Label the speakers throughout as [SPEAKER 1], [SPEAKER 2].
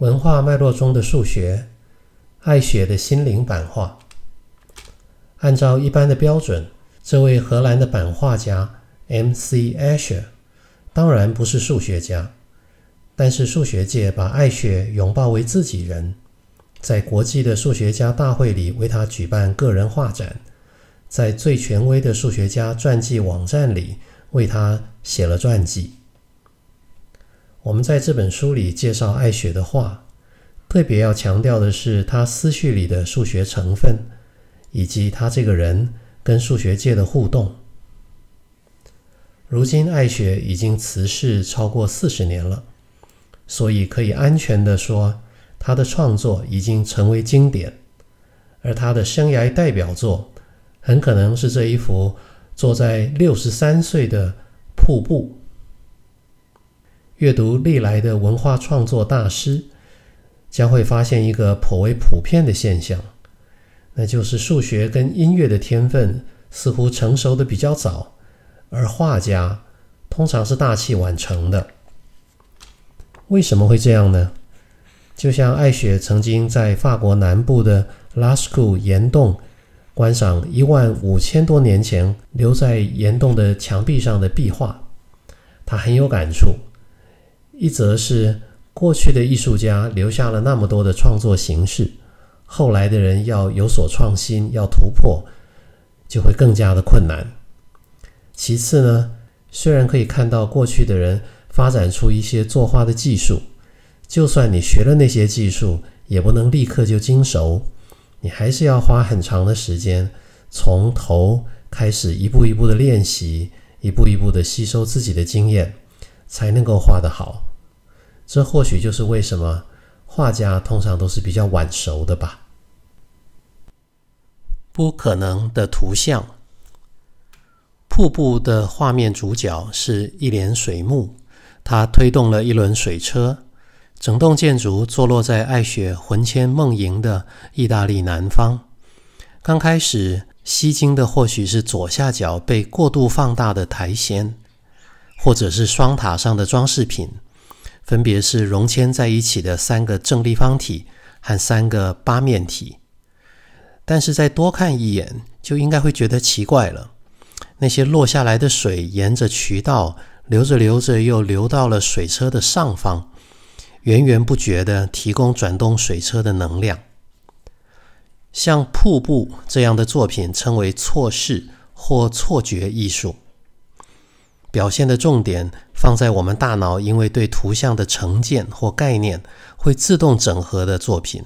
[SPEAKER 1] 文化脉络中的数学，艾雪的心灵版画。按照一般的标准，这位荷兰的版画家 M.C. Asher 当然不是数学家，但是数学界把艾雪拥抱为自己人，在国际的数学家大会里为他举办个人画展，在最权威的数学家传记网站里为他写了传记。我们在这本书里介绍爱雪的画，特别要强调的是他思绪里的数学成分，以及他这个人跟数学界的互动。如今爱雪已经辞世超过四十年了，所以可以安全的说，他的创作已经成为经典，而他的生涯代表作，很可能是这一幅坐在六十三岁的瀑布。阅读历来的文化创作大师，将会发现一个颇为普遍的现象，那就是数学跟音乐的天分似乎成熟的比较早，而画家通常是大器晚成的。为什么会这样呢？就像艾雪曾经在法国南部的拉斯库岩洞观赏一万五千多年前留在岩洞的墙壁上的壁画，他很有感触。一则是过去的艺术家留下了那么多的创作形式，后来的人要有所创新、要突破，就会更加的困难。其次呢，虽然可以看到过去的人发展出一些作画的技术，就算你学了那些技术，也不能立刻就精熟，你还是要花很长的时间，从头开始一步一步的练习，一步一步的吸收自己的经验，才能够画得好。这或许就是为什么画家通常都是比较晚熟的吧。不可能的图像。瀑布的画面主角是一帘水幕，它推动了一轮水车。整栋建筑坐落在爱雪魂牵梦萦的意大利南方。刚开始吸睛的或许是左下角被过度放大的苔藓，或者是双塔上的装饰品。分别是熔嵌在一起的三个正立方体和三个八面体，但是再多看一眼就应该会觉得奇怪了。那些落下来的水沿着渠道流着流着，又流到了水车的上方，源源不绝地提供转动水车的能量。像瀑布这样的作品称为错视或错觉艺术。表现的重点放在我们大脑因为对图像的成见或概念会自动整合的作品，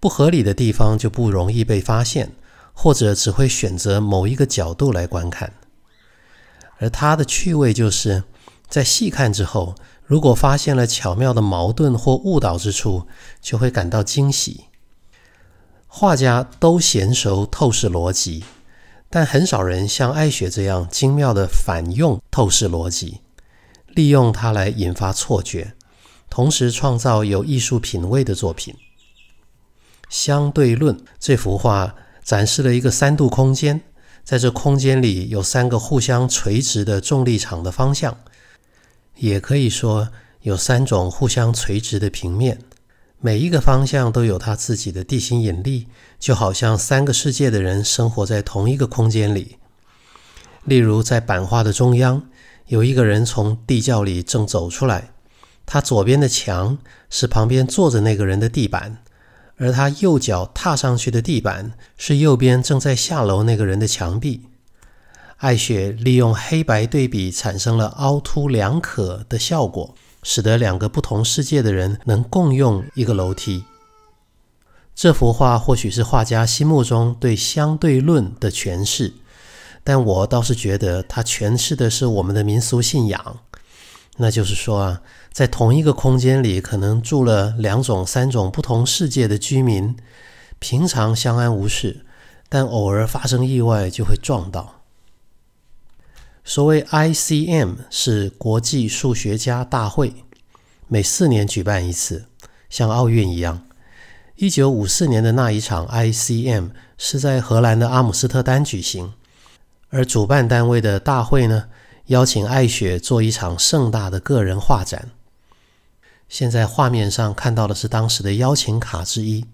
[SPEAKER 1] 不合理的地方就不容易被发现，或者只会选择某一个角度来观看。而它的趣味就是在细看之后，如果发现了巧妙的矛盾或误导之处，就会感到惊喜。画家都娴熟透视逻辑。但很少人像艾雪这样精妙的反用透视逻辑，利用它来引发错觉，同时创造有艺术品味的作品。相对论这幅画展示了一个三度空间，在这空间里有三个互相垂直的重力场的方向，也可以说有三种互相垂直的平面。每一个方向都有它自己的地心引力，就好像三个世界的人生活在同一个空间里。例如，在版画的中央，有一个人从地窖里正走出来，他左边的墙是旁边坐着那个人的地板，而他右脚踏上去的地板是右边正在下楼那个人的墙壁。艾雪利用黑白对比产生了凹凸两可的效果。使得两个不同世界的人能共用一个楼梯。这幅画或许是画家心目中对相对论的诠释，但我倒是觉得它诠释的是我们的民俗信仰。那就是说啊，在同一个空间里，可能住了两种、三种不同世界的居民，平常相安无事，但偶尔发生意外就会撞到。所谓 ICM 是国际数学家大会，每四年举办一次，像奥运一样。一九五四年的那一场 ICM 是在荷兰的阿姆斯特丹举行，而主办单位的大会呢，邀请艾雪做一场盛大的个人画展。现在画面上看到的是当时的邀请卡之一。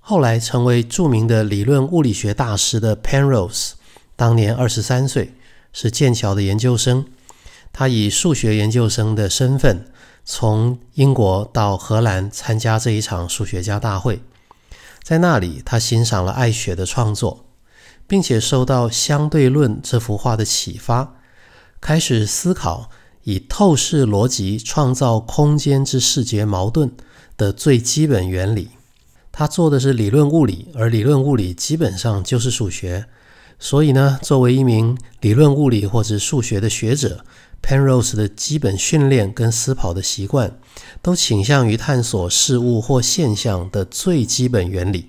[SPEAKER 1] 后来成为著名的理论物理学大师的 Penrose，当年二十三岁。是剑桥的研究生，他以数学研究生的身份从英国到荷兰参加这一场数学家大会，在那里他欣赏了爱雪的创作，并且受到相对论这幅画的启发，开始思考以透视逻辑创造空间之视觉矛盾的最基本原理。他做的是理论物理，而理论物理基本上就是数学。所以呢，作为一名理论物理或者数学的学者，Penrose 的基本训练跟思考的习惯，都倾向于探索事物或现象的最基本原理。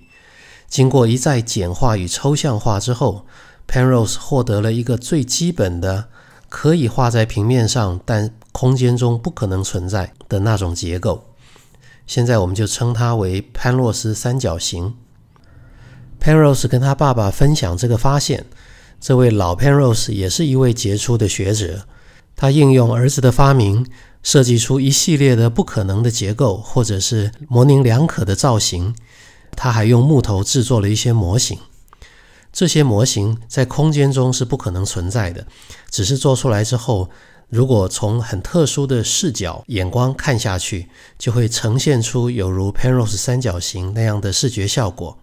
[SPEAKER 1] 经过一再简化与抽象化之后，Penrose 获得了一个最基本的、可以画在平面上但空间中不可能存在的那种结构。现在我们就称它为潘洛斯三角形。Penrose 跟他爸爸分享这个发现。这位老 Penrose 也是一位杰出的学者，他应用儿子的发明，设计出一系列的不可能的结构，或者是模棱两可的造型。他还用木头制作了一些模型，这些模型在空间中是不可能存在的，只是做出来之后，如果从很特殊的视角眼光看下去，就会呈现出有如 Penrose 三角形那样的视觉效果。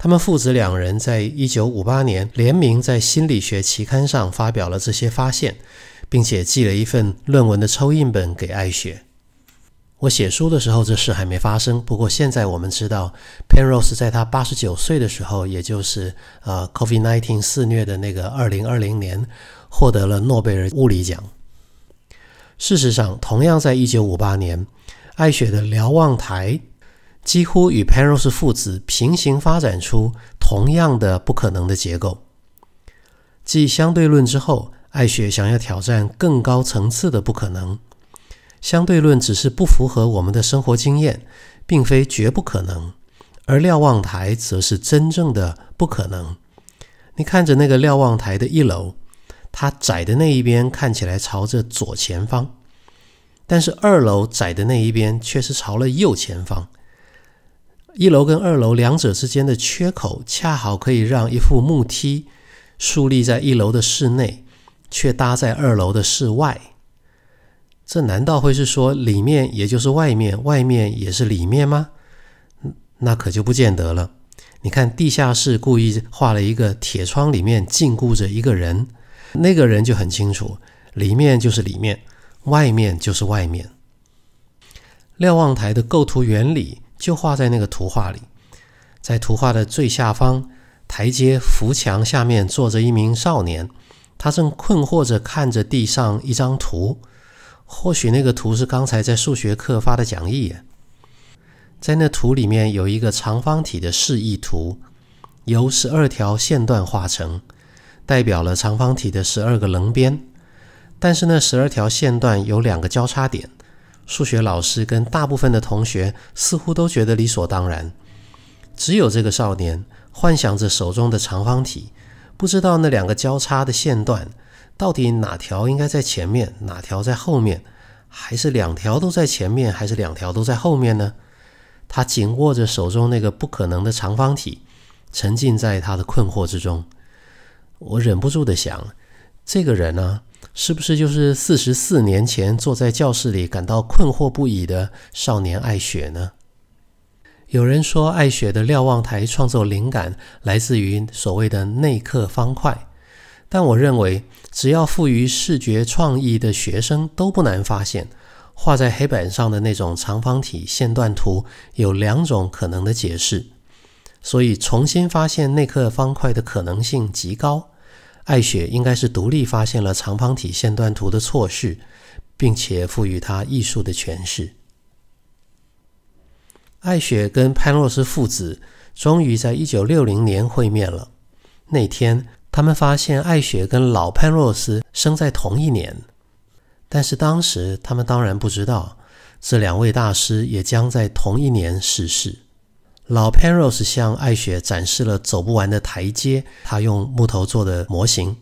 [SPEAKER 1] 他们父子两人在1958年联名在心理学期刊上发表了这些发现，并且寄了一份论文的抽印本给艾雪。我写书的时候这事还没发生，不过现在我们知道，Penrose 在他89岁的时候，也就是呃，COVID-19 肆虐的那个2020年，获得了诺贝尔物理奖。事实上，同样在1958年，艾雪的瞭望台。几乎与 Penrose 父子平行发展出同样的不可能的结构，继相对论之后，爱雪想要挑战更高层次的不可能。相对论只是不符合我们的生活经验，并非绝不可能，而瞭望台则是真正的不可能。你看着那个瞭望台的一楼，它窄的那一边看起来朝着左前方，但是二楼窄的那一边却是朝了右前方。一楼跟二楼两者之间的缺口，恰好可以让一副木梯竖立在一楼的室内，却搭在二楼的室外。这难道会是说里面也就是外面，外面也是里面吗？那可就不见得了。你看地下室故意画了一个铁窗，里面禁锢着一个人，那个人就很清楚，里面就是里面，外面就是外面。瞭望台的构图原理。就画在那个图画里，在图画的最下方台阶扶墙下面坐着一名少年，他正困惑着看着地上一张图。或许那个图是刚才在数学课发的讲义，在那图里面有一个长方体的示意图，由十二条线段画成，代表了长方体的十二个棱边，但是那十二条线段有两个交叉点。数学老师跟大部分的同学似乎都觉得理所当然，只有这个少年幻想着手中的长方体，不知道那两个交叉的线段到底哪条应该在前面，哪条在后面，还是两条都在前面，还是两条都在后面呢？他紧握着手中那个不可能的长方体，沉浸在他的困惑之中。我忍不住地想，这个人呢？是不是就是四十四年前坐在教室里感到困惑不已的少年爱雪呢？有人说，爱雪的瞭望台创作灵感来自于所谓的内刻方块，但我认为，只要富于视觉创意的学生都不难发现，画在黑板上的那种长方体线段图有两种可能的解释，所以重新发现内刻方块的可能性极高。艾雪应该是独立发现了长方体线段图的错视，并且赋予它艺术的诠释。艾雪跟潘洛斯父子终于在1960年会面了。那天，他们发现艾雪跟老潘洛斯生在同一年，但是当时他们当然不知道，这两位大师也将在同一年逝世。老 Penrose 向艾雪展示了走不完的台阶，他用木头做的模型，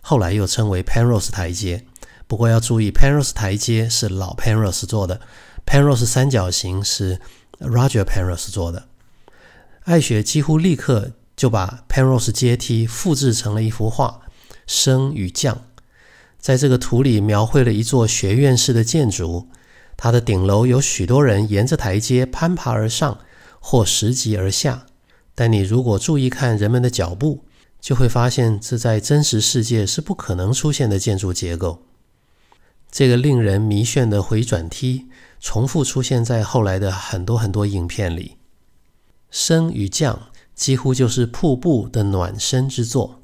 [SPEAKER 1] 后来又称为 Penrose 台阶。不过要注意，Penrose 台阶是老 Penrose 做的，Penrose 三角形是 Roger Penrose 做的。艾雪几乎立刻就把 Penrose 阶梯复制成了一幅画，《升与降》在这个图里描绘了一座学院式的建筑，它的顶楼有许多人沿着台阶攀爬而上。或拾级而下，但你如果注意看人们的脚步，就会发现这在真实世界是不可能出现的建筑结构。这个令人迷眩的回转梯，重复出现在后来的很多很多影片里。升与降几乎就是瀑布的暖身之作。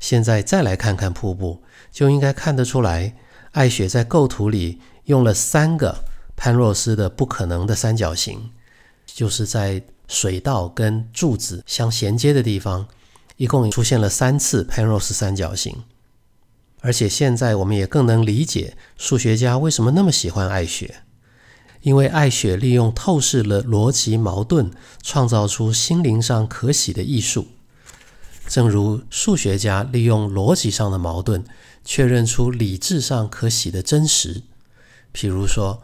[SPEAKER 1] 现在再来看看瀑布，就应该看得出来，艾雪在构图里用了三个潘若斯的不可能的三角形。就是在水道跟柱子相衔接的地方，一共出现了三次 Penrose 三角形，而且现在我们也更能理解数学家为什么那么喜欢爱雪，因为爱雪利用透视了逻辑矛盾，创造出心灵上可喜的艺术，正如数学家利用逻辑上的矛盾，确认出理智上可喜的真实，譬如说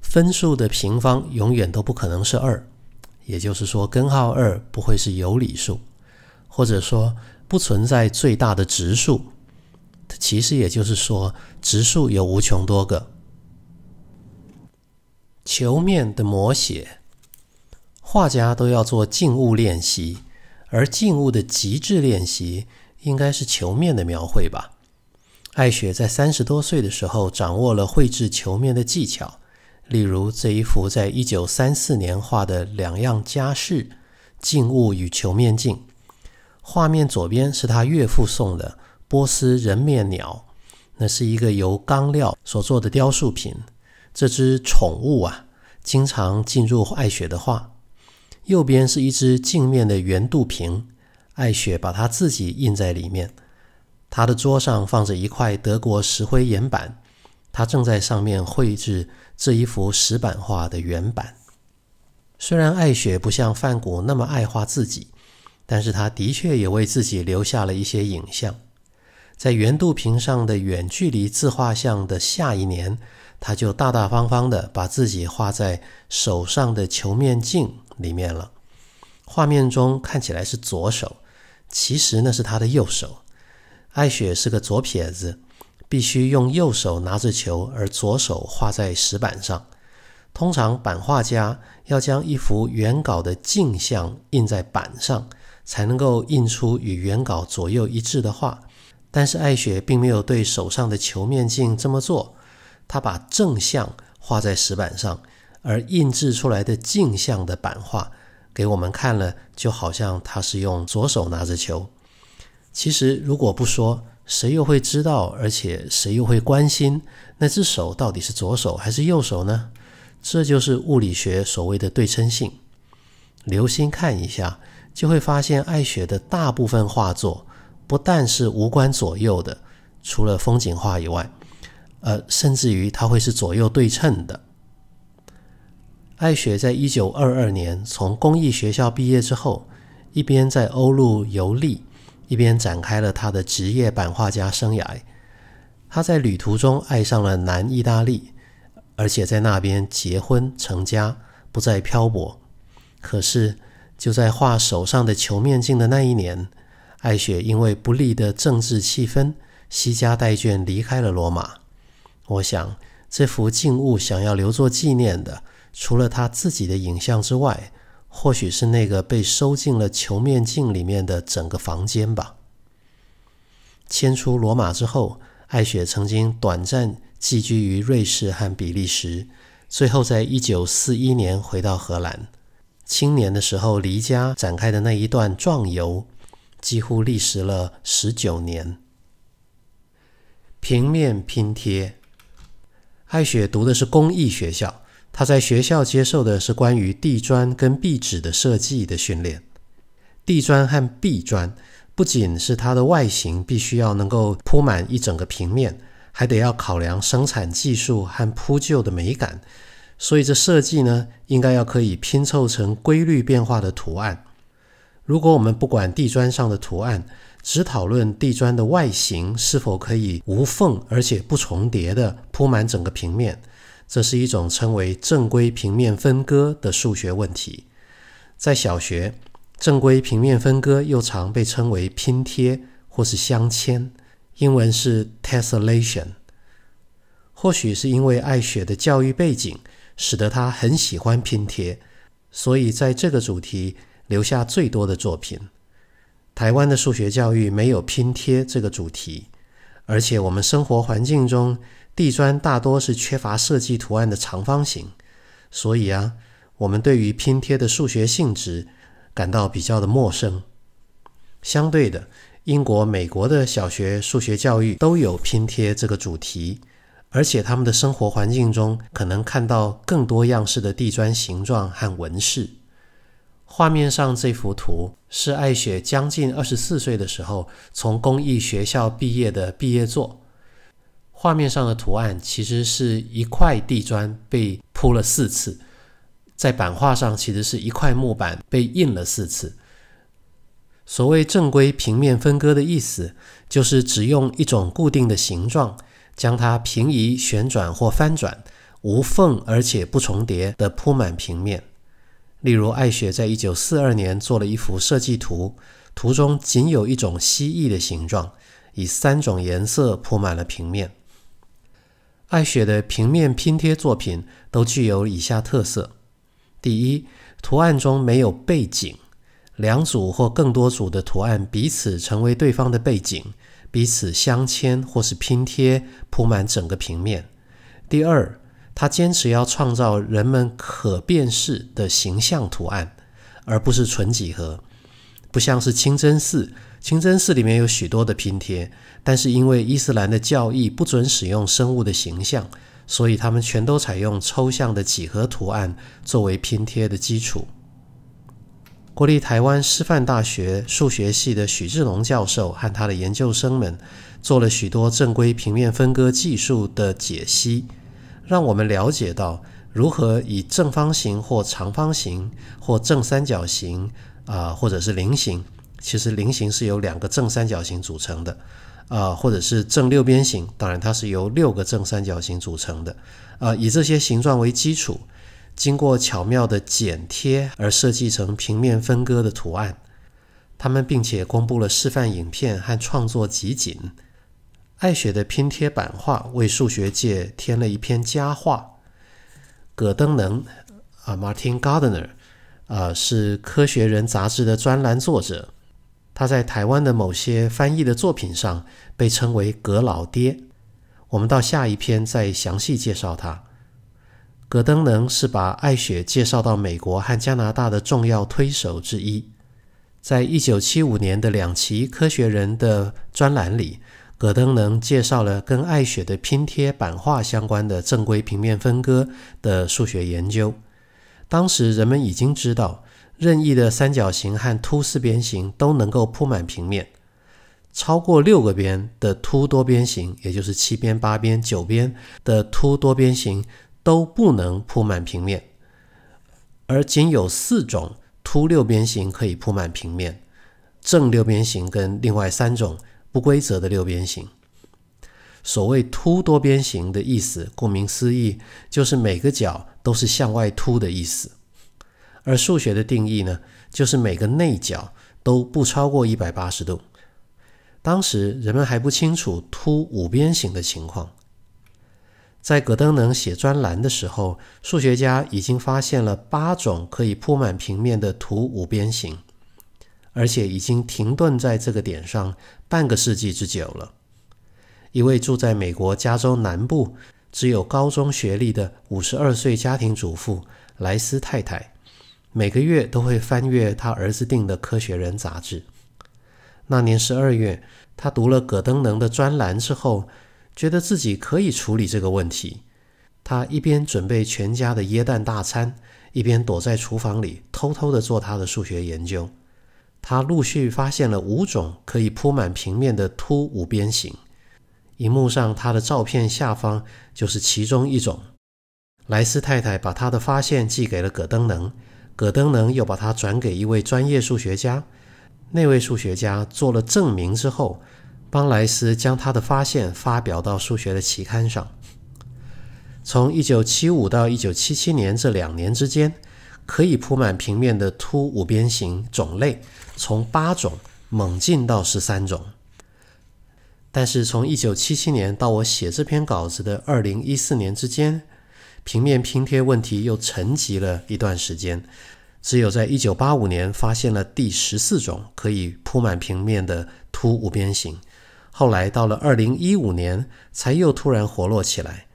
[SPEAKER 1] 分数的平方永远都不可能是二。也就是说，根号二不会是有理数，或者说不存在最大的值数。它其实也就是说，值数有无穷多个。球面的摹写，画家都要做静物练习，而静物的极致练习应该是球面的描绘吧？艾雪在三十多岁的时候掌握了绘制球面的技巧。例如这一幅，在一九三四年画的两样家事：静物与球面镜。画面左边是他岳父送的波斯人面鸟，那是一个由钢料所做的雕塑品。这只宠物啊，经常进入爱雪的画。右边是一只镜面的圆肚瓶，爱雪把它自己印在里面。他的桌上放着一块德国石灰岩板，他正在上面绘制。这一幅石板画的原版，虽然艾雪不像范谷那么爱画自己，但是他的确也为自己留下了一些影像。在圆肚瓶上的远距离自画像的下一年，他就大大方方的把自己画在手上的球面镜里面了。画面中看起来是左手，其实那是他的右手。艾雪是个左撇子。必须用右手拿着球，而左手画在石板上。通常，版画家要将一幅原稿的镜像印在板上，才能够印出与原稿左右一致的画。但是，艾雪并没有对手上的球面镜这么做。他把正像画在石板上，而印制出来的镜像的版画给我们看了，就好像他是用左手拿着球。其实，如果不说。谁又会知道？而且谁又会关心那只手到底是左手还是右手呢？这就是物理学所谓的对称性。留心看一下，就会发现爱雪的大部分画作不但是无关左右的，除了风景画以外，呃，甚至于它会是左右对称的。爱雪在一九二二年从工艺学校毕业之后，一边在欧陆游历。一边展开了他的职业版画家生涯，他在旅途中爱上了南意大利，而且在那边结婚成家，不再漂泊。可是就在画手上的球面镜的那一年，艾雪因为不利的政治气氛，惜家带卷离开了罗马。我想这幅静物想要留作纪念的，除了他自己的影像之外。或许是那个被收进了球面镜里面的整个房间吧。迁出罗马之后，艾雪曾经短暂寄居于瑞士和比利时，最后在一九四一年回到荷兰。青年的时候离家展开的那一段壮游，几乎历时了十九年。平面拼贴，艾雪读的是工艺学校。他在学校接受的是关于地砖跟壁纸的设计的训练。地砖和壁砖不仅是它的外形必须要能够铺满一整个平面，还得要考量生产技术和铺就的美感。所以这设计呢，应该要可以拼凑成规律变化的图案。如果我们不管地砖上的图案，只讨论地砖的外形是否可以无缝而且不重叠的铺满整个平面。这是一种称为正规平面分割的数学问题。在小学，正规平面分割又常被称为拼贴或是镶嵌，英文是 tessellation。或许是因为爱雪的教育背景，使得他很喜欢拼贴，所以在这个主题留下最多的作品。台湾的数学教育没有拼贴这个主题，而且我们生活环境中。地砖大多是缺乏设计图案的长方形，所以啊，我们对于拼贴的数学性质感到比较的陌生。相对的，英国、美国的小学数学教育都有拼贴这个主题，而且他们的生活环境中可能看到更多样式的地砖形状和纹饰。画面上这幅图是艾雪将近二十四岁的时候从公益学校毕业的毕业作。画面上的图案其实是一块地砖被铺了四次，在版画上其实是一块木板被印了四次。所谓正规平面分割的意思，就是只用一种固定的形状，将它平移、旋转或翻转，无缝而且不重叠地铺满平面。例如，艾雪在一九四二年做了一幅设计图，图中仅有一种蜥蜴的形状，以三种颜色铺满了平面。艾雪的平面拼贴作品都具有以下特色：第一，图案中没有背景，两组或更多组的图案彼此成为对方的背景，彼此相嵌或是拼贴，铺满整个平面；第二，他坚持要创造人们可辨识的形象图案，而不是纯几何，不像是清真寺。清真寺里面有许多的拼贴，但是因为伊斯兰的教义不准使用生物的形象，所以他们全都采用抽象的几何图案作为拼贴的基础。国立台湾师范大学数学系的许志龙教授和他的研究生们做了许多正规平面分割技术的解析，让我们了解到如何以正方形或长方形或正三角形啊，或者是菱形。其实菱形是由两个正三角形组成的，啊，或者是正六边形。当然，它是由六个正三角形组成的，啊，以这些形状为基础，经过巧妙的剪贴而设计成平面分割的图案。他们并且公布了示范影片和创作集锦。爱雪的拼贴版画为数学界添了一篇佳话。戈登能啊，Martin Gardner，啊，是《科学人》杂志的专栏作者。他在台湾的某些翻译的作品上被称为“葛老爹”。我们到下一篇再详细介绍他。葛登能是把艾雪介绍到美国和加拿大的重要推手之一。在一九七五年的两期《科学人》的专栏里，葛登能介绍了跟艾雪的拼贴版画相关的正规平面分割的数学研究。当时人们已经知道。任意的三角形和凸四边形都能够铺满平面，超过六个边的凸多边形，也就是七边、八边、九边的凸多边形都不能铺满平面，而仅有四种凸六边形可以铺满平面：正六边形跟另外三种不规则的六边形。所谓凸多边形的意思，顾名思义，就是每个角都是向外凸的意思。而数学的定义呢，就是每个内角都不超过一百八十度。当时人们还不清楚凸五边形的情况。在戈登能写专栏的时候，数学家已经发现了八种可以铺满平面的凸五边形，而且已经停顿在这个点上半个世纪之久了。一位住在美国加州南部、只有高中学历的五十二岁家庭主妇莱斯太太。每个月都会翻阅他儿子订的《科学人》杂志。那年十二月，他读了葛登能的专栏之后，觉得自己可以处理这个问题。他一边准备全家的椰蛋大餐，一边躲在厨房里偷偷地做他的数学研究。他陆续发现了五种可以铺满平面的凸五边形。荧幕上他的照片下方就是其中一种。莱斯太太把他的发现寄给了葛登能。戈登能又把它转给一位专业数学家，那位数学家做了证明之后，邦莱斯将他的发现发表到数学的期刊上。从1975到1977年这两年之间，可以铺满平面的凸五边形种类从八种猛进到十三种。但是从1977年到我写这篇稿子的2014年之间，平面拼贴问题又沉积了一段时间，只有在1985年发现了第十四种可以铺满平面的凸五边形，后来到了2015年才又突然活络起来。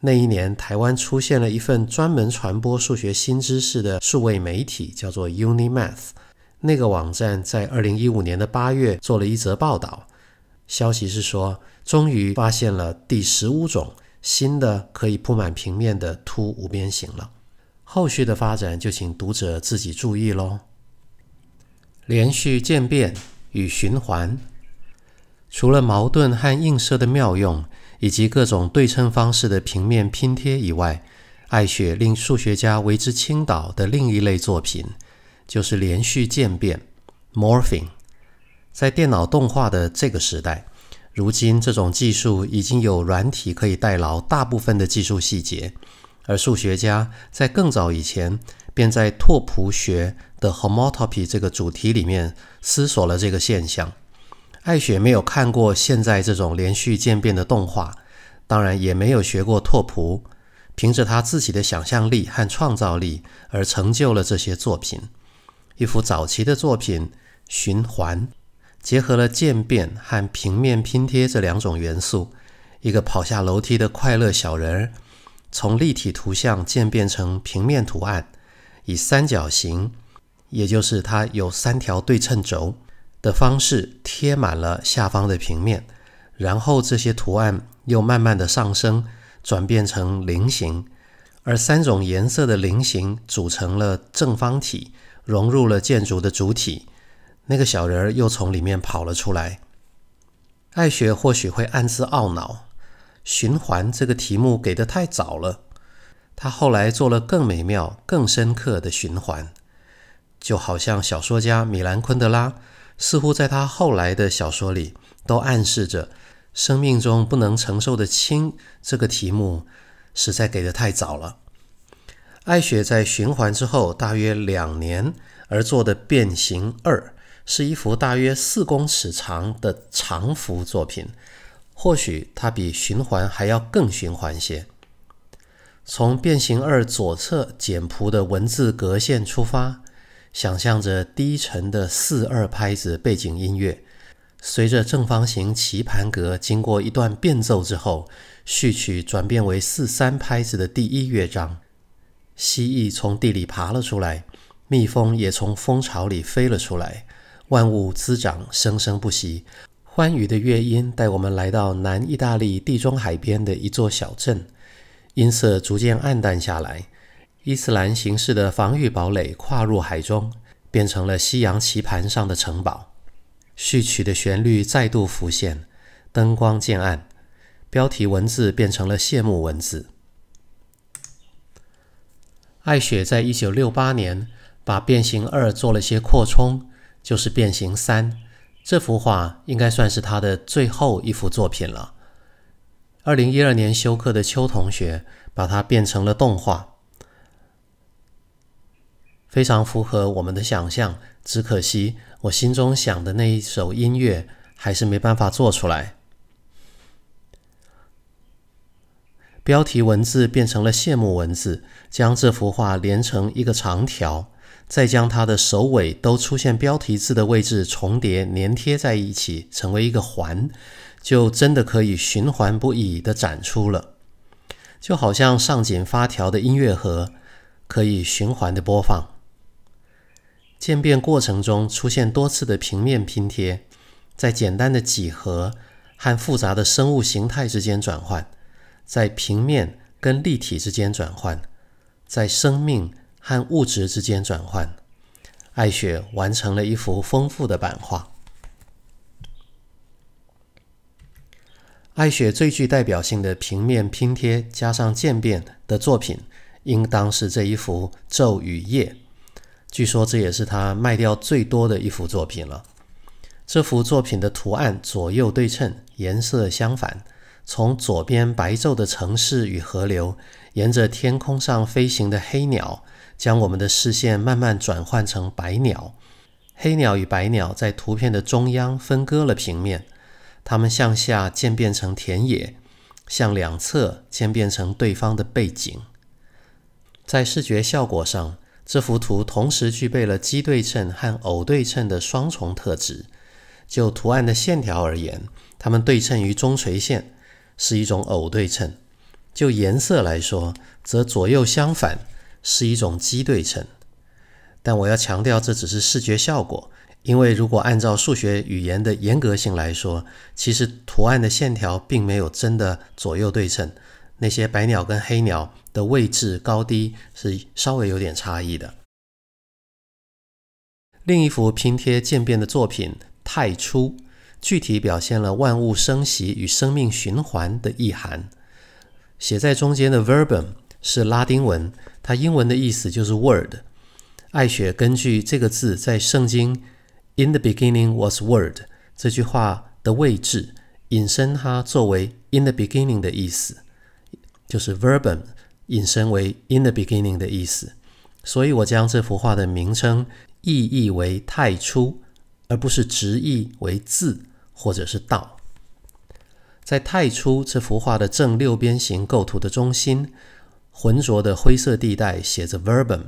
[SPEAKER 1] 那一年，台湾出现了一份专门传播数学新知识的数位媒体，叫做 UniMath。那个网站在2015年的八月做了一则报道，消息是说，终于发现了第十五种。新的可以铺满平面的凸五边形了。后续的发展就请读者自己注意喽。连续渐变与循环，除了矛盾和映射的妙用，以及各种对称方式的平面拼贴以外，爱雪令数学家为之倾倒的另一类作品，就是连续渐变 （morphing）。在电脑动画的这个时代。如今，这种技术已经有软体可以代劳大部分的技术细节，而数学家在更早以前便在拓扑学的 homotopy 这个主题里面思索了这个现象。艾雪没有看过现在这种连续渐变的动画，当然也没有学过拓扑，凭着他自己的想象力和创造力而成就了这些作品。一幅早期的作品，循环。结合了渐变和平面拼贴这两种元素，一个跑下楼梯的快乐小人儿，从立体图像渐变成平面图案，以三角形，也就是它有三条对称轴的方式贴满了下方的平面，然后这些图案又慢慢的上升，转变成菱形，而三种颜色的菱形组成了正方体，融入了建筑的主体。那个小人儿又从里面跑了出来。艾雪或许会暗自懊恼，循环这个题目给的太早了。他后来做了更美妙、更深刻的循环，就好像小说家米兰昆德拉似乎在他后来的小说里都暗示着，生命中不能承受的轻这个题目实在给的太早了。艾雪在循环之后大约两年而做的变形二。是一幅大约四公尺长的长幅作品，或许它比循环还要更循环些。从《变形二》左侧简谱的文字格线出发，想象着低沉的四二拍子背景音乐，随着正方形棋盘格经过一段变奏之后，序曲转变为四三拍子的第一乐章。蜥蜴从地里爬了出来，蜜蜂也从蜂巢里飞了出来。万物滋长，生生不息。欢愉的乐音带我们来到南意大利地中海边的一座小镇。音色逐渐暗淡下来，伊斯兰形式的防御堡垒跨入海中，变成了夕阳棋盘上的城堡。序曲的旋律再度浮现，灯光渐暗，标题文字变成了谢幕文字。艾雪在一九六八年把《变形二》做了些扩充。就是变形三，这幅画应该算是他的最后一幅作品了。二零一二年休课的邱同学把它变成了动画，非常符合我们的想象。只可惜我心中想的那一首音乐还是没办法做出来。标题文字变成了谢幕文字，将这幅画连成一个长条。再将它的首尾都出现标题字的位置重叠粘贴在一起，成为一个环，就真的可以循环不已地展出了，就好像上紧发条的音乐盒，可以循环地播放。渐变过程中出现多次的平面拼贴，在简单的几何和复杂的生物形态之间转换，在平面跟立体之间转换，在生命。和物质之间转换，艾雪完成了一幅丰富的版画。艾雪最具代表性的平面拼贴加上渐变的作品，应当是这一幅《昼与夜》。据说这也是他卖掉最多的一幅作品了。这幅作品的图案左右对称，颜色相反。从左边白昼的城市与河流，沿着天空上飞行的黑鸟。将我们的视线慢慢转换成白鸟、黑鸟与白鸟在图片的中央分割了平面，它们向下渐变成田野，向两侧渐变成对方的背景。在视觉效果上，这幅图同时具备了奇对称和偶对称的双重特质。就图案的线条而言，它们对称于中垂线，是一种偶对称；就颜色来说，则左右相反。是一种基对称，但我要强调这只是视觉效果，因为如果按照数学语言的严格性来说，其实图案的线条并没有真的左右对称，那些白鸟跟黑鸟的位置高低是稍微有点差异的。另一幅拼贴渐变的作品《太初》，具体表现了万物生息与生命循环的意涵，写在中间的 verbum。是拉丁文，它英文的意思就是 “word”。艾雪根据这个字在圣经 “In the beginning was word” 这句话的位置，引申它作为 “In the beginning” 的意思，就是 “verbum”，引申为 “In the beginning” 的意思。所以，我将这幅画的名称意译为“太初”，而不是直译为“字”或者是“道”。在“太初”这幅画的正六边形构图的中心。浑浊的灰色地带写着 Verbum，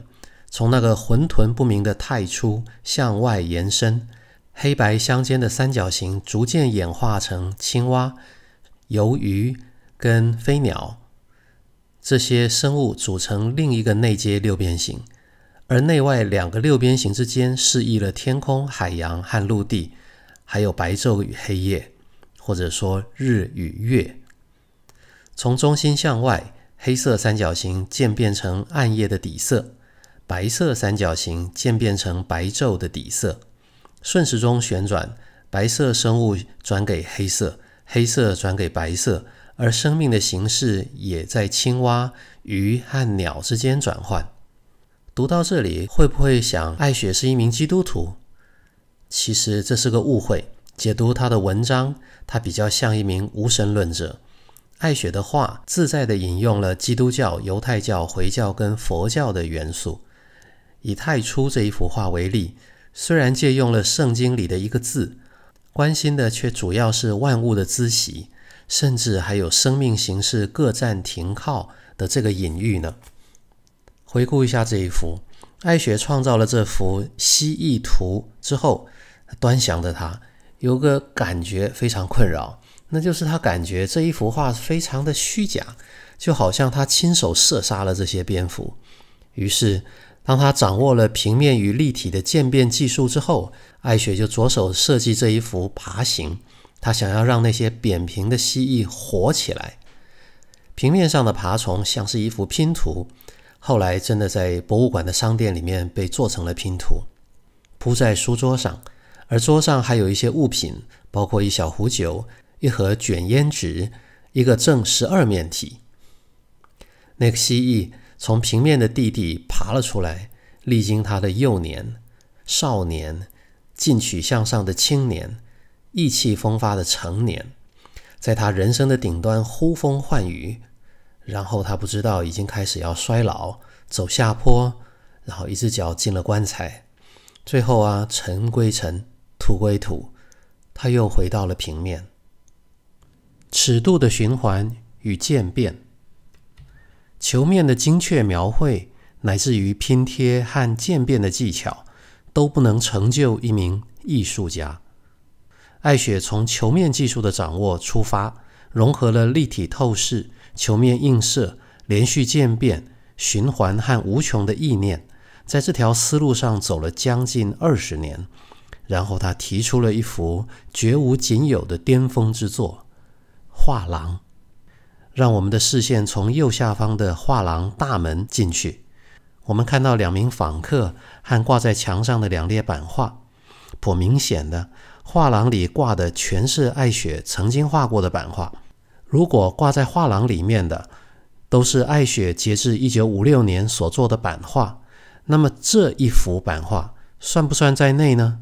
[SPEAKER 1] 从那个浑沌不明的太初向外延伸，黑白相间的三角形逐渐演化成青蛙、鱿鱼跟飞鸟，这些生物组成另一个内接六边形，而内外两个六边形之间示意了天空、海洋和陆地，还有白昼与黑夜，或者说日与月，从中心向外。黑色三角形渐变成暗夜的底色，白色三角形渐变成白昼的底色，顺时钟旋转，白色生物转给黑色，黑色转给白色，而生命的形式也在青蛙、鱼和鸟之间转换。读到这里，会不会想艾雪是一名基督徒？其实这是个误会。解读他的文章，他比较像一名无神论者。爱雪的画自在的引用了基督教、犹太教、回教跟佛教的元素。以太初这一幅画为例，虽然借用了圣经里的一个字，关心的却主要是万物的资息，甚至还有生命形式各站停靠的这个隐喻呢。回顾一下这一幅，爱雪创造了这幅蜥蜴图之后，端详着它，有个感觉非常困扰。那就是他感觉这一幅画非常的虚假，就好像他亲手射杀了这些蝙蝠。于是，当他掌握了平面与立体的渐变技术之后，艾雪就着手设计这一幅爬行。他想要让那些扁平的蜥蜴活起来。平面上的爬虫像是一幅拼图，后来真的在博物馆的商店里面被做成了拼图，铺在书桌上，而桌上还有一些物品，包括一小壶酒。一盒卷烟纸，一个正十二面体。那个蜥蜴从平面的地底爬了出来，历经他的幼年、少年、进取向上的青年、意气风发的成年，在他人生的顶端呼风唤雨。然后他不知道已经开始要衰老，走下坡，然后一只脚进了棺材。最后啊，尘归尘，土归土，他又回到了平面。尺度的循环与渐变，球面的精确描绘，乃至于拼贴和渐变的技巧，都不能成就一名艺术家。艾雪从球面技术的掌握出发，融合了立体透视、球面映射、连续渐变、循环和无穷的意念，在这条思路上走了将近二十年，然后他提出了一幅绝无仅有的巅峰之作。画廊，让我们的视线从右下方的画廊大门进去。我们看到两名访客和挂在墙上的两列版画。颇明显的，画廊里挂的全是艾雪曾经画过的版画。如果挂在画廊里面的都是艾雪截至一九五六年所做的版画，那么这一幅版画算不算在内呢？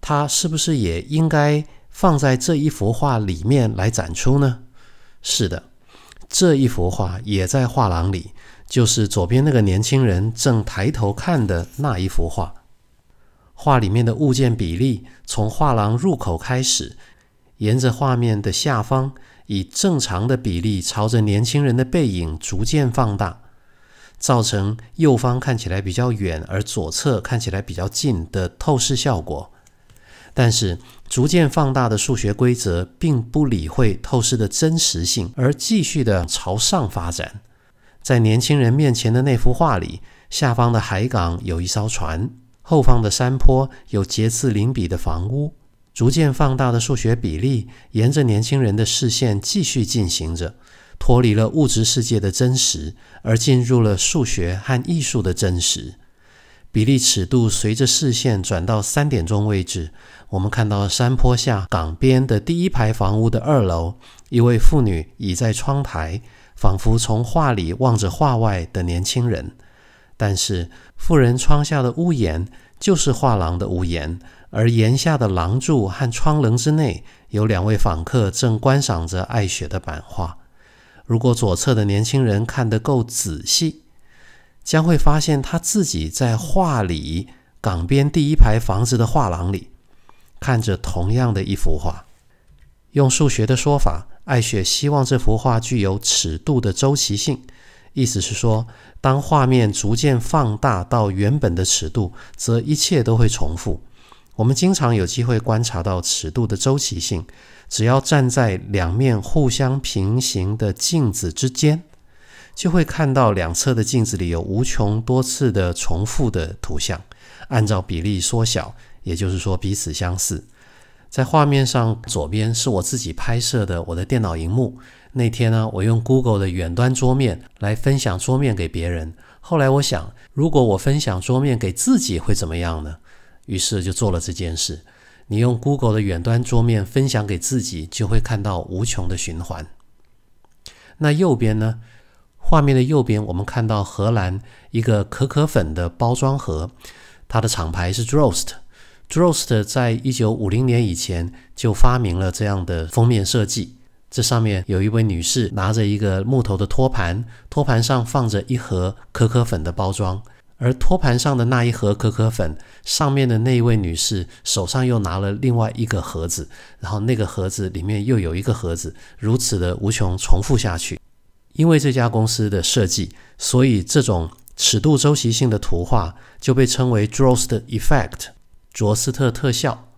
[SPEAKER 1] 它是不是也应该？放在这一幅画里面来展出呢？是的，这一幅画也在画廊里，就是左边那个年轻人正抬头看的那一幅画。画里面的物件比例从画廊入口开始，沿着画面的下方，以正常的比例朝着年轻人的背影逐渐放大，造成右方看起来比较远，而左侧看起来比较近的透视效果。但是。逐渐放大的数学规则并不理会透视的真实性，而继续的朝上发展。在年轻人面前的那幅画里，下方的海港有一艘船，后方的山坡有杰次林比的房屋。逐渐放大的数学比例沿着年轻人的视线继续进行着，脱离了物质世界的真实，而进入了数学和艺术的真实。比例尺度随着视线转到三点钟位置，我们看到山坡下港边的第一排房屋的二楼，一位妇女倚在窗台，仿佛从画里望着画外的年轻人。但是，妇人窗下的屋檐就是画廊的屋檐，而檐下的廊柱和窗棱之内，有两位访客正观赏着爱雪的版画。如果左侧的年轻人看得够仔细，将会发现他自己在画里港边第一排房子的画廊里，看着同样的一幅画。用数学的说法，艾雪希望这幅画具有尺度的周期性，意思是说，当画面逐渐放大到原本的尺度，则一切都会重复。我们经常有机会观察到尺度的周期性，只要站在两面互相平行的镜子之间。就会看到两侧的镜子里有无穷多次的重复的图像，按照比例缩小，也就是说彼此相似。在画面上左边是我自己拍摄的我的电脑荧幕。那天呢，我用 Google 的远端桌面来分享桌面给别人。后来我想，如果我分享桌面给自己会怎么样呢？于是就做了这件事。你用 Google 的远端桌面分享给自己，就会看到无穷的循环。那右边呢？画面的右边，我们看到荷兰一个可可粉的包装盒，它的厂牌是 d r o s t d r o s t 在一九五零年以前就发明了这样的封面设计。这上面有一位女士拿着一个木头的托盘，托盘上放着一盒可可粉的包装，而托盘上的那一盒可可粉上面的那一位女士手上又拿了另外一个盒子，然后那个盒子里面又有一个盒子，如此的无穷重复下去。因为这家公司的设计，所以这种尺度周期性的图画就被称为 Droste Effect（ 卓斯特特效）。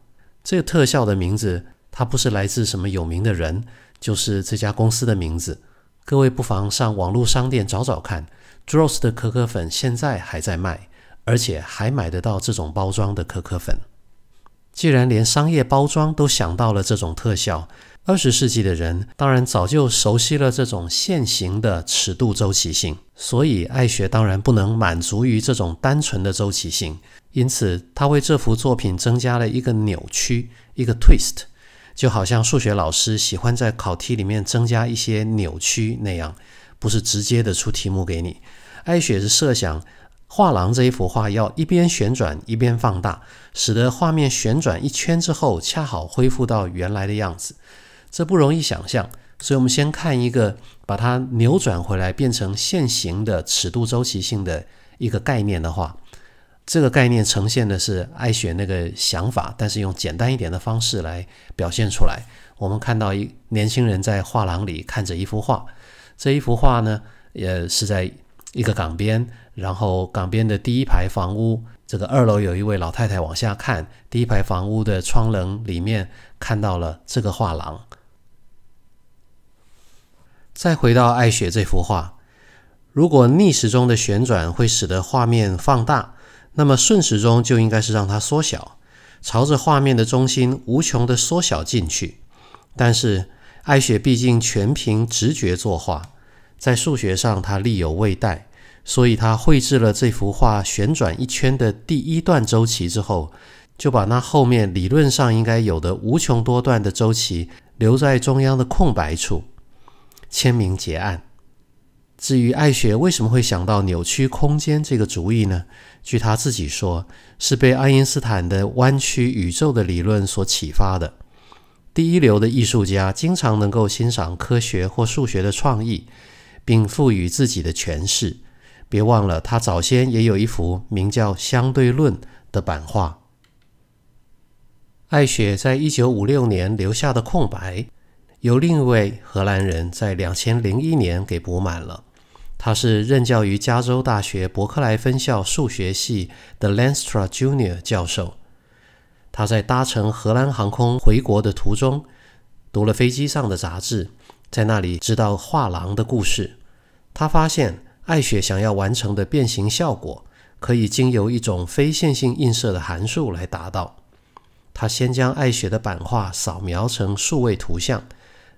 [SPEAKER 1] 这个特效的名字，它不是来自什么有名的人，就是这家公司的名字。各位不妨上网络商店找找看，Droste 可可粉现在还在卖，而且还买得到这种包装的可可粉。既然连商业包装都想到了这种特效。二十世纪的人当然早就熟悉了这种现行的尺度周期性，所以爱雪当然不能满足于这种单纯的周期性，因此他为这幅作品增加了一个扭曲，一个 twist，就好像数学老师喜欢在考题里面增加一些扭曲那样，不是直接的出题目给你。爱雪是设想画廊这一幅画要一边旋转一边放大，使得画面旋转一圈之后恰好恢复到原来的样子。这不容易想象，所以我们先看一个把它扭转回来变成现行的尺度周期性的一个概念的话，这个概念呈现的是爱雪那个想法，但是用简单一点的方式来表现出来。我们看到一年轻人在画廊里看着一幅画，这一幅画呢，也是在一个港边，然后港边的第一排房屋，这个二楼有一位老太太往下看，第一排房屋的窗棱里面看到了这个画廊。再回到爱雪这幅画，如果逆时钟的旋转会使得画面放大，那么顺时钟就应该是让它缩小，朝着画面的中心无穷的缩小进去。但是爱雪毕竟全凭直觉作画，在数学上她力有未逮，所以他绘制了这幅画旋转一圈的第一段周期之后，就把那后面理论上应该有的无穷多段的周期留在中央的空白处。签名结案。至于艾雪为什么会想到扭曲空间这个主意呢？据他自己说，是被爱因斯坦的弯曲宇宙的理论所启发的。第一流的艺术家经常能够欣赏科学或数学的创意，并赋予自己的诠释。别忘了，他早先也有一幅名叫《相对论》的版画。艾雪在一九五六年留下的空白。由另一位荷兰人在两千零一年给补满了。他是任教于加州大学伯克莱分校数学系的 Lanstra Junior 教授。他在搭乘荷兰航空回国的途中，读了飞机上的杂志，在那里知道画廊的故事。他发现艾雪想要完成的变形效果，可以经由一种非线性映射的函数来达到。他先将艾雪的版画扫描成数位图像。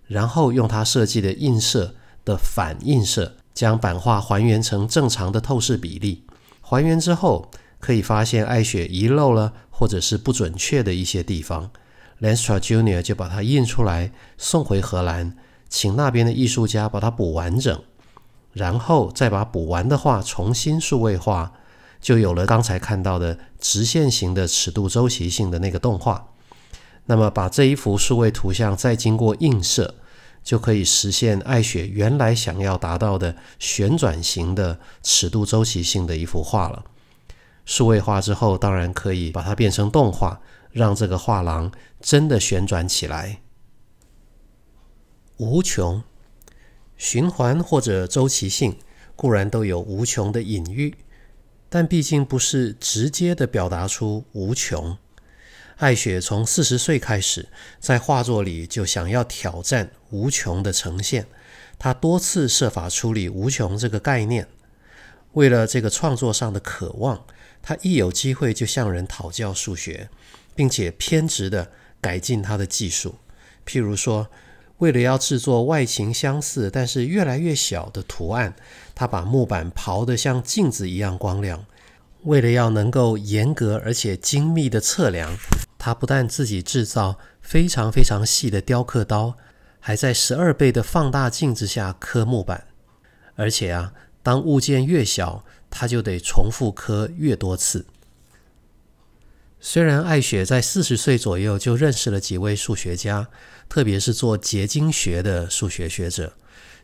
[SPEAKER 1] 然后用他设计的映射的反映射，将版画还原成正常的透视比例。还原之后，可以发现艾雪遗漏了或者是不准确的一些地方。Lanstra Junior 就把它印出来，送回荷兰，请那边的艺术家把它补完整，然后再把补完的画重新数位化，就有了刚才看到的直线型的尺度周期性的那个动画。那么，把这一幅数位图像再经过映射，就可以实现爱雪原来想要达到的旋转型的尺度周期性的一幅画了。数位化之后，当然可以把它变成动画，让这个画廊真的旋转起来。无穷循环或者周期性固然都有无穷的隐喻，但毕竟不是直接的表达出无穷。艾雪从四十岁开始，在画作里就想要挑战无穷的呈现。他多次设法处理“无穷”这个概念。为了这个创作上的渴望，他一有机会就向人讨教数学，并且偏执的改进他的技术。譬如说，为了要制作外形相似但是越来越小的图案，他把木板刨得像镜子一样光亮。为了要能够严格而且精密的测量，他不但自己制造非常非常细的雕刻刀，还在十二倍的放大镜之下刻木板。而且啊，当物件越小，他就得重复刻越多次。虽然艾雪在四十岁左右就认识了几位数学家，特别是做结晶学的数学学者。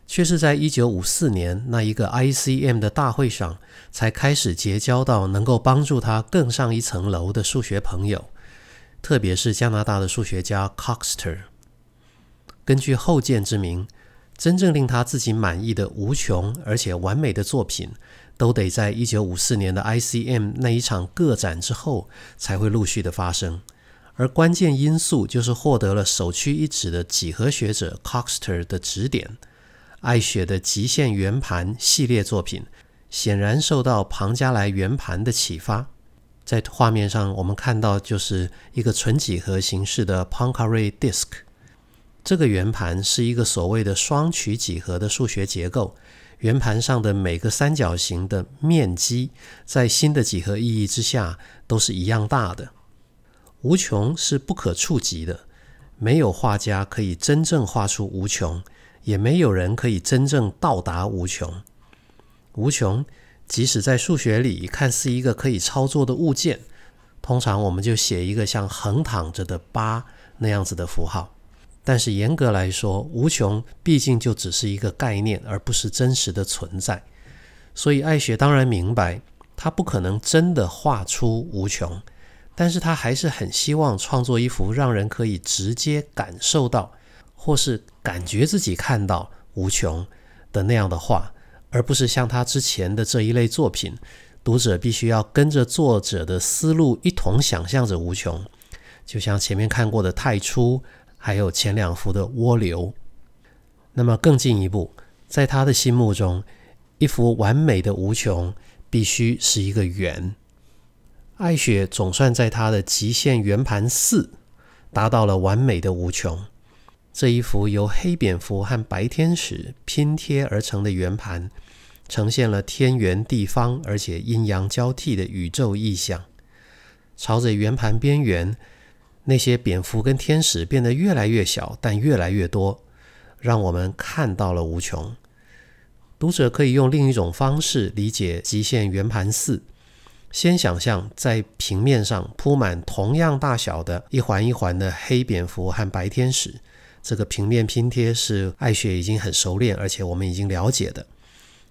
[SPEAKER 1] 却是在1954年那一个 ICM 的大会上，才开始结交到能够帮助他更上一层楼的数学朋友，特别是加拿大的数学家 Coxeter。根据后见之明，真正令他自己满意的无穷而且完美的作品，都得在一九五四年的 ICM 那一场个展之后才会陆续的发生，而关键因素就是获得了首屈一指的几何学者 Coxeter 的指点。艾雪的极限圆盘系列作品，显然受到庞加莱圆盘的启发。在画面上，我们看到就是一个纯几何形式的 p o n c a r y disk。这个圆盘是一个所谓的双曲几何的数学结构。圆盘上的每个三角形的面积，在新的几何意义之下，都是一样大的。无穷是不可触及的，没有画家可以真正画出无穷。也没有人可以真正到达无穷。无穷，即使在数学里看似一个可以操作的物件，通常我们就写一个像横躺着的八那样子的符号。但是严格来说，无穷毕竟就只是一个概念，而不是真实的存在。所以爱学当然明白，他不可能真的画出无穷，但是他还是很希望创作一幅让人可以直接感受到。或是感觉自己看到无穷的那样的话，而不是像他之前的这一类作品，读者必须要跟着作者的思路一同想象着无穷，就像前面看过的《太初》，还有前两幅的《涡流》。那么更进一步，在他的心目中，一幅完美的无穷必须是一个圆。艾雪总算在他的极限圆盘四达到了完美的无穷。这一幅由黑蝙蝠和白天使拼贴而成的圆盘，呈现了天圆地方，而且阴阳交替的宇宙意象。朝着圆盘边缘，那些蝙蝠跟天使变得越来越小，但越来越多，让我们看到了无穷。读者可以用另一种方式理解极限圆盘四：先想象在平面上铺满同样大小的一环一环的黑蝙蝠和白天使。这个平面拼贴是艾雪已经很熟练，而且我们已经了解的。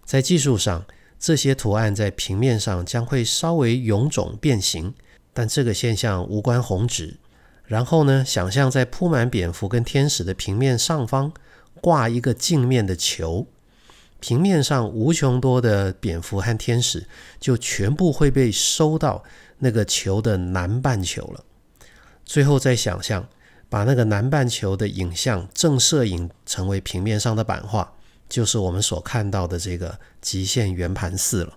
[SPEAKER 1] 在技术上，这些图案在平面上将会稍微臃肿变形，但这个现象无关红纸。然后呢，想象在铺满蝙蝠跟天使的平面上方挂一个镜面的球，平面上无穷多的蝙蝠和天使就全部会被收到那个球的南半球了。最后再想象。把那个南半球的影像正摄影成为平面上的版画，就是我们所看到的这个极限圆盘四了。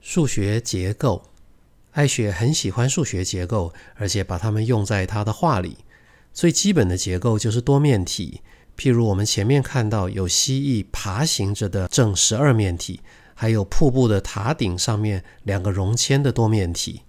[SPEAKER 1] 数学结构，艾雪很喜欢数学结构，而且把它们用在他的画里。最基本的结构就是多面体，譬如我们前面看到有蜥蜴爬行着的正十二面体，还有瀑布的塔顶上面两个熔铅的多面体。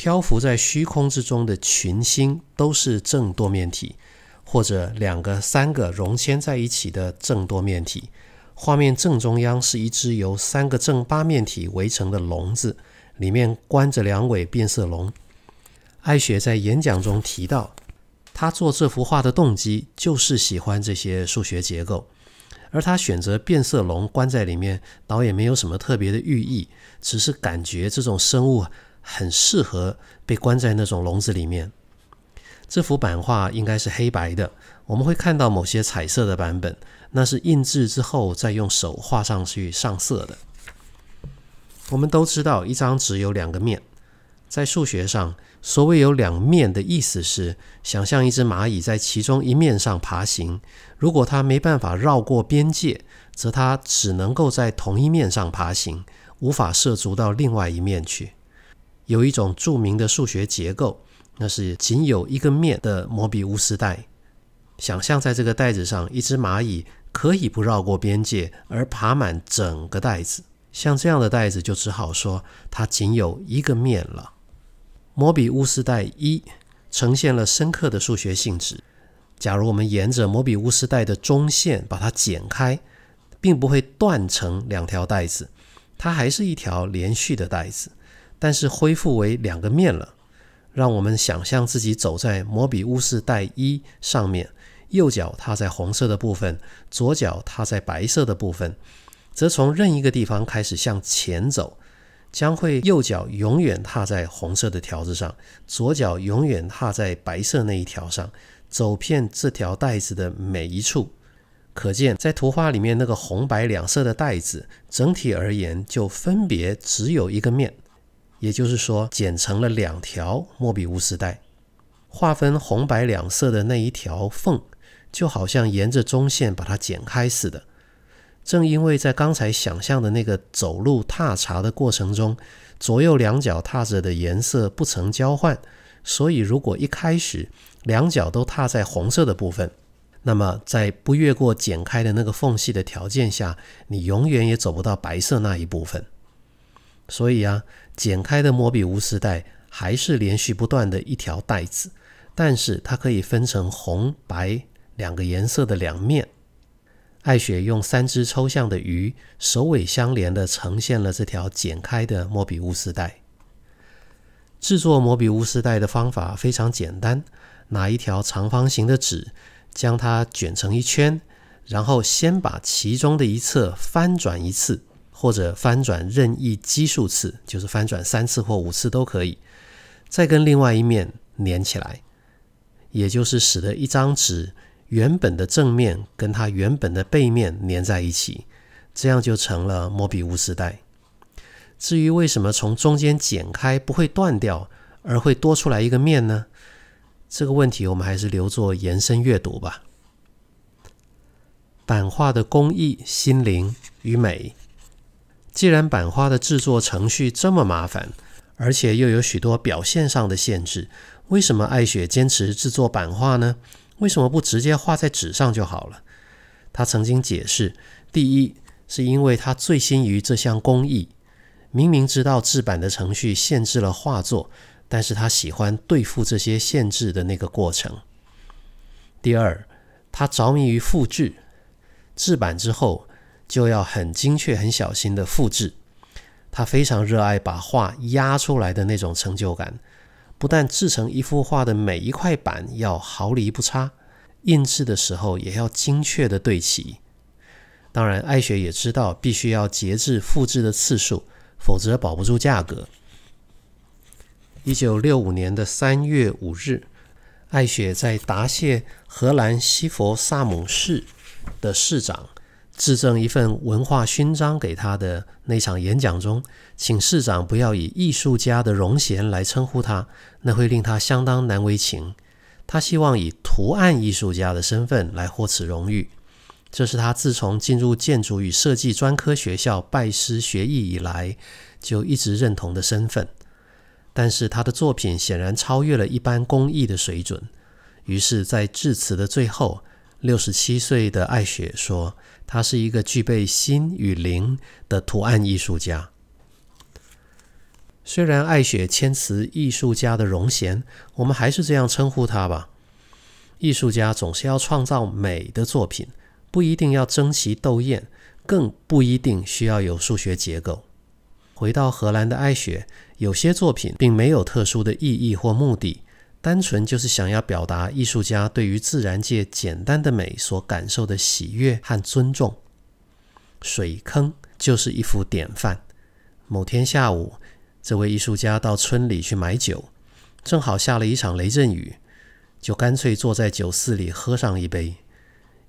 [SPEAKER 1] 漂浮在虚空之中的群星都是正多面体，或者两个、三个融嵌在一起的正多面体。画面正中央是一只由三个正八面体围成的笼子，里面关着两尾变色龙。艾雪在演讲中提到，他做这幅画的动机就是喜欢这些数学结构，而他选择变色龙关在里面，倒也没有什么特别的寓意，只是感觉这种生物。很适合被关在那种笼子里面。这幅版画应该是黑白的。我们会看到某些彩色的版本，那是印制之后再用手画上去上色的。我们都知道，一张纸有两个面。在数学上，所谓有两面的意思是，想象一只蚂蚁在其中一面上爬行。如果它没办法绕过边界，则它只能够在同一面上爬行，无法涉足到另外一面去。有一种著名的数学结构，那是仅有一个面的摩比乌斯带。想象在这个袋子上，一只蚂蚁可以不绕过边界而爬满整个袋子。像这样的袋子，就只好说它仅有一个面了。摩比乌斯带一呈现了深刻的数学性质。假如我们沿着摩比乌斯带的中线把它剪开，并不会断成两条带子，它还是一条连续的带子。但是恢复为两个面了，让我们想象自己走在摩比乌斯带一上面，右脚踏在红色的部分，左脚踏在白色的部分，则从任一个地方开始向前走，将会右脚永远踏在红色的条子上，左脚永远踏在白色那一条上，走遍这条带子的每一处。可见，在图画里面那个红白两色的带子，整体而言就分别只有一个面。也就是说，剪成了两条莫比乌斯带，划分红白两色的那一条缝，就好像沿着中线把它剪开似的。正因为在刚才想象的那个走路踏茶的过程中，左右两脚踏着的颜色不曾交换，所以如果一开始两脚都踏在红色的部分，那么在不越过剪开的那个缝隙的条件下，你永远也走不到白色那一部分。所以啊。剪开的莫比乌斯带还是连续不断的一条带子，但是它可以分成红白两个颜色的两面。艾雪用三只抽象的鱼首尾相连的呈现了这条剪开的莫比乌斯带。制作莫比乌斯带的方法非常简单，拿一条长方形的纸，将它卷成一圈，然后先把其中的一侧翻转一次。或者翻转任意奇数次，就是翻转三次或五次都可以，再跟另外一面粘起来，也就是使得一张纸原本的正面跟它原本的背面粘在一起，这样就成了莫比乌斯带。至于为什么从中间剪开不会断掉，而会多出来一个面呢？这个问题我们还是留作延伸阅读吧。版画的工艺、心灵与美。既然版画的制作程序这么麻烦，而且又有许多表现上的限制，为什么爱雪坚持制作版画呢？为什么不直接画在纸上就好了？他曾经解释：第一，是因为他醉心于这项工艺，明明知道制版的程序限制了画作，但是他喜欢对付这些限制的那个过程。第二，他着迷于复制制版之后。就要很精确、很小心的复制。他非常热爱把画压出来的那种成就感。不但制成一幅画的每一块板要毫厘不差，印制的时候也要精确的对齐。当然，艾雪也知道必须要节制复制的次数，否则保不住价格。一九六五年的三月五日，艾雪在答谢荷兰西佛萨姆市的市长。致赠一份文化勋章给他的那场演讲中，请市长不要以艺术家的荣衔来称呼他，那会令他相当难为情。他希望以图案艺术家的身份来获此荣誉，这是他自从进入建筑与设计专科学校拜师学艺以来就一直认同的身份。但是他的作品显然超越了一般工艺的水准，于是，在致辞的最后，六十七岁的艾雪说。他是一个具备心与灵的图案艺术家。虽然爱雪谦辞艺术家的荣衔，我们还是这样称呼他吧。艺术家总是要创造美的作品，不一定要争奇斗艳，更不一定需要有数学结构。回到荷兰的爱雪，有些作品并没有特殊的意义或目的。单纯就是想要表达艺术家对于自然界简单的美所感受的喜悦和尊重。水坑就是一幅典范。某天下午，这位艺术家到村里去买酒，正好下了一场雷阵雨，就干脆坐在酒肆里喝上一杯。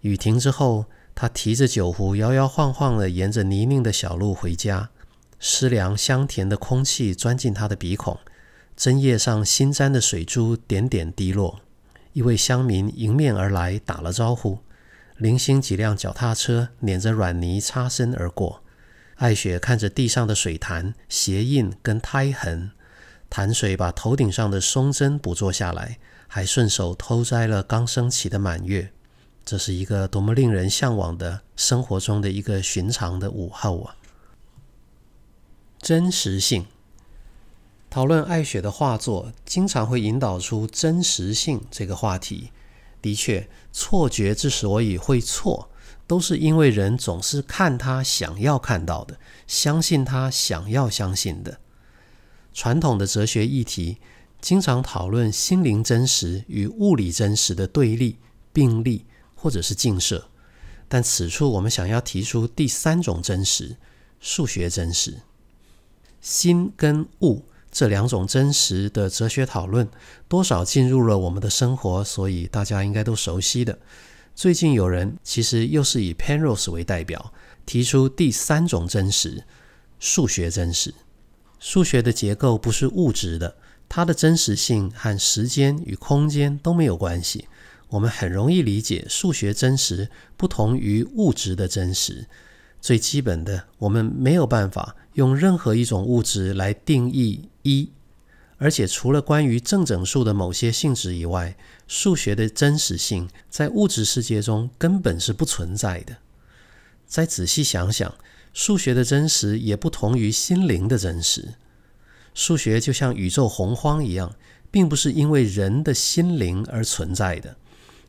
[SPEAKER 1] 雨停之后，他提着酒壶摇摇晃晃的沿着泥泞的小路回家，湿凉香甜的空气钻进他的鼻孔。针叶上新沾的水珠点点滴落，一位乡民迎面而来打了招呼，零星几辆脚踏车碾着软泥擦身而过。艾雪看着地上的水潭、鞋印跟胎痕，潭水把头顶上的松针捕捉下来，还顺手偷摘了刚升起的满月。这是一个多么令人向往的生活中的一个寻常的午后啊！真实性。讨论爱雪的画作，经常会引导出真实性这个话题。的确，错觉之所以会错，都是因为人总是看他想要看到的，相信他想要相信的。传统的哲学议题经常讨论心灵真实与物理真实的对立、并立或者是近射，但此处我们想要提出第三种真实——数学真实。心跟物。这两种真实的哲学讨论，多少进入了我们的生活，所以大家应该都熟悉的。最近有人其实又是以 Penrose 为代表，提出第三种真实——数学真实。数学的结构不是物质的，它的真实性和时间与空间都没有关系。我们很容易理解数学真实不同于物质的真实。最基本的，我们没有办法用任何一种物质来定义一，而且除了关于正整数的某些性质以外，数学的真实性在物质世界中根本是不存在的。再仔细想想，数学的真实也不同于心灵的真实。数学就像宇宙洪荒一样，并不是因为人的心灵而存在的，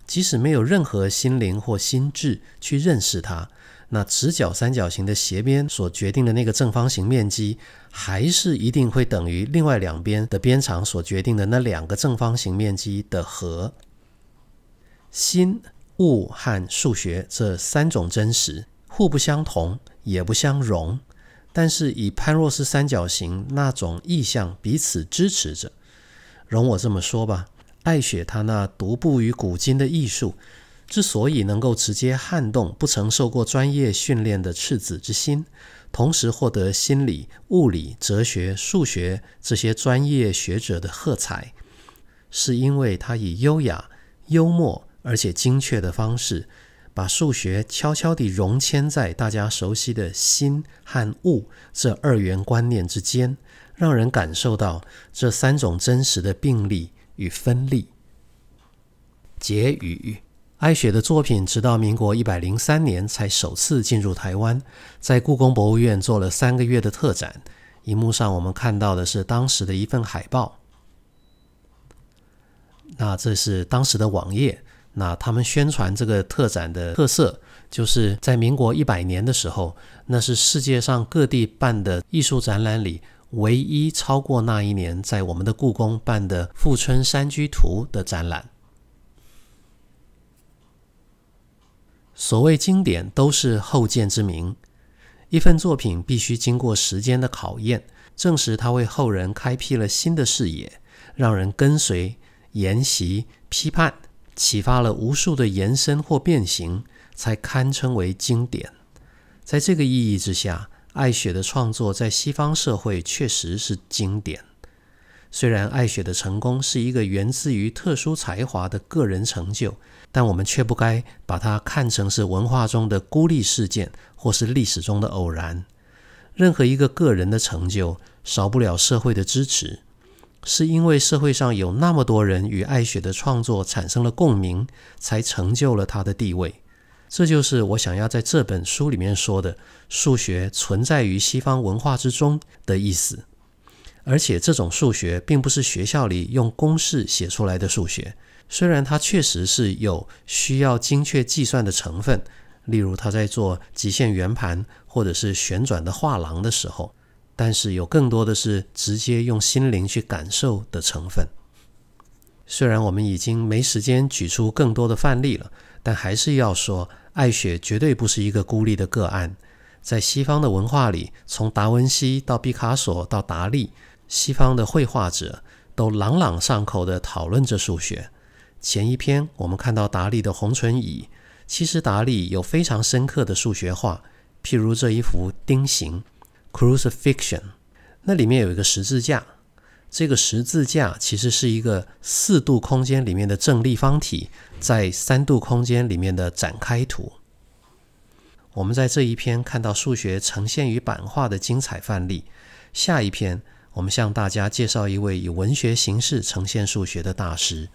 [SPEAKER 1] 即使没有任何心灵或心智去认识它。那直角三角形的斜边所决定的那个正方形面积，还是一定会等于另外两边的边长所决定的那两个正方形面积的和。心、物和数学这三种真实，互不相同，也不相容，但是以潘若斯三角形那种意象彼此支持着。容我这么说吧，艾雪她那独步于古今的艺术。之所以能够直接撼动不曾受过专业训练的赤子之心，同时获得心理、物理、哲学、数学这些专业学者的喝彩，是因为他以优雅、幽默而且精确的方式，把数学悄悄地融嵌在大家熟悉的心和物这二元观念之间，让人感受到这三种真实的病例与分立。结语。艾雪的作品直到民国一百零三年才首次进入台湾，在故宫博物院做了三个月的特展。荧幕上我们看到的是当时的一份海报。那这是当时的网页。那他们宣传这个特展的特色，就是在民国一百年的时候，那是世界上各地办的艺术展览里唯一超过那一年在我们的故宫办的《富春山居图》的展览。所谓经典，都是后见之明。一份作品必须经过时间的考验，证实它为后人开辟了新的视野，让人跟随、研习、批判，启发了无数的延伸或变形，才堪称为经典。在这个意义之下，艾雪的创作在西方社会确实是经典。虽然爱雪的成功是一个源自于特殊才华的个人成就，但我们却不该把它看成是文化中的孤立事件，或是历史中的偶然。任何一个个人的成就，少不了社会的支持，是因为社会上有那么多人与爱雪的创作产生了共鸣，才成就了他的地位。这就是我想要在这本书里面说的“数学存在于西方文化之中的意思”。而且这种数学并不是学校里用公式写出来的数学，虽然它确实是有需要精确计算的成分，例如他在做极限圆盘或者是旋转的画廊的时候，但是有更多的是直接用心灵去感受的成分。虽然我们已经没时间举出更多的范例了，但还是要说，爱雪绝对不是一个孤立的个案，在西方的文化里，从达文西到毕卡索到达利。西方的绘画者都朗朗上口地讨论着数学。前一篇我们看到达利的红唇椅，其实达利有非常深刻的数学画，譬如这一幅钉形 （Crucifixion），那里面有一个十字架，这个十字架其实是一个四度空间里面的正立方体在三度空间里面的展开图。我们在这一篇看到数学呈现于版画的精彩范例，下一篇。我们向大家介绍一位以文学形式呈现数学的大师。